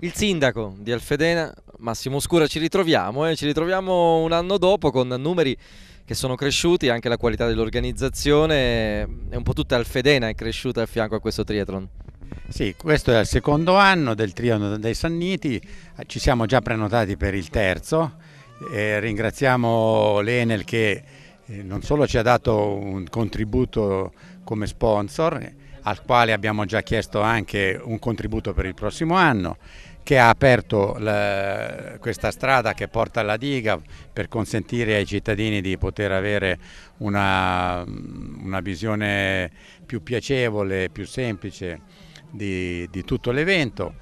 Il sindaco di Alfedena, Massimo Scura, ci ritroviamo e eh? ci ritroviamo un anno dopo con numeri che sono cresciuti, anche la qualità dell'organizzazione e un po' tutta Alfedena è cresciuta a fianco a questo triathlon. Sì, questo è il secondo anno del triathlon dei Sanniti, ci siamo già prenotati per il terzo, eh, ringraziamo l'Enel che eh, non solo ci ha dato un contributo come sponsor, al quale abbiamo già chiesto anche un contributo per il prossimo anno che ha aperto la, questa strada che porta alla diga per consentire ai cittadini di poter avere una, una visione più piacevole, più semplice di, di tutto l'evento.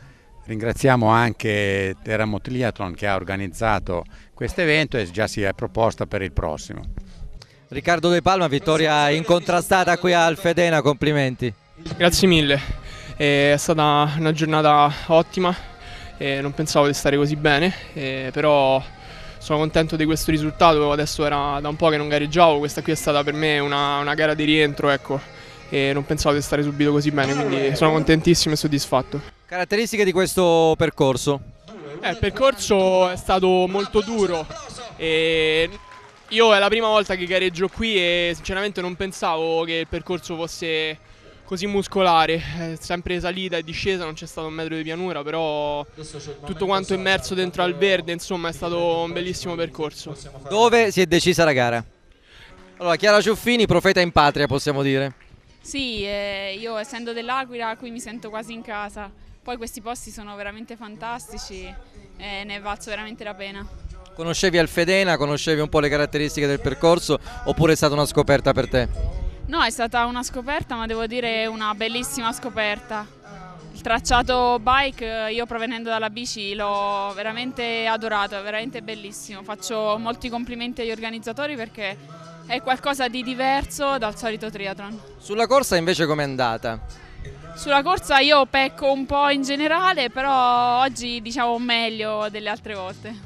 Ringraziamo anche Teramo Triathlon che ha organizzato questo evento e già si è proposta per il prossimo. Riccardo De Palma, vittoria incontrastata qui al Fedena, complimenti. Grazie mille, eh, è stata una giornata ottima, eh, non pensavo di stare così bene, eh, però sono contento di questo risultato, adesso era da un po' che non gareggiavo, questa qui è stata per me una, una gara di rientro, ecco, e non pensavo di stare subito così bene, quindi sono contentissimo e soddisfatto. Caratteristiche di questo percorso? Eh, il percorso è stato molto duro, e io è la prima volta che gareggio qui e sinceramente non pensavo che il percorso fosse così muscolare. sempre salita e discesa, non c'è stato un metro di pianura, però tutto quanto immerso dentro al verde, insomma, è stato un bellissimo percorso. Dove si è decisa la gara? Allora, Chiara Ciuffini, profeta in patria, possiamo dire. Sì, eh, io essendo dell'Aquila qui mi sento quasi in casa. Poi questi posti sono veramente fantastici e eh, ne valso veramente la pena. Conoscevi Alfedena, conoscevi un po' le caratteristiche del percorso oppure è stata una scoperta per te? No, è stata una scoperta, ma devo dire una bellissima scoperta. Il tracciato bike, io provenendo dalla bici, l'ho veramente adorato, è veramente bellissimo. Faccio molti complimenti agli organizzatori perché è qualcosa di diverso dal solito triathlon. Sulla corsa invece com'è andata? Sulla corsa io pecco un po' in generale, però oggi diciamo meglio delle altre volte.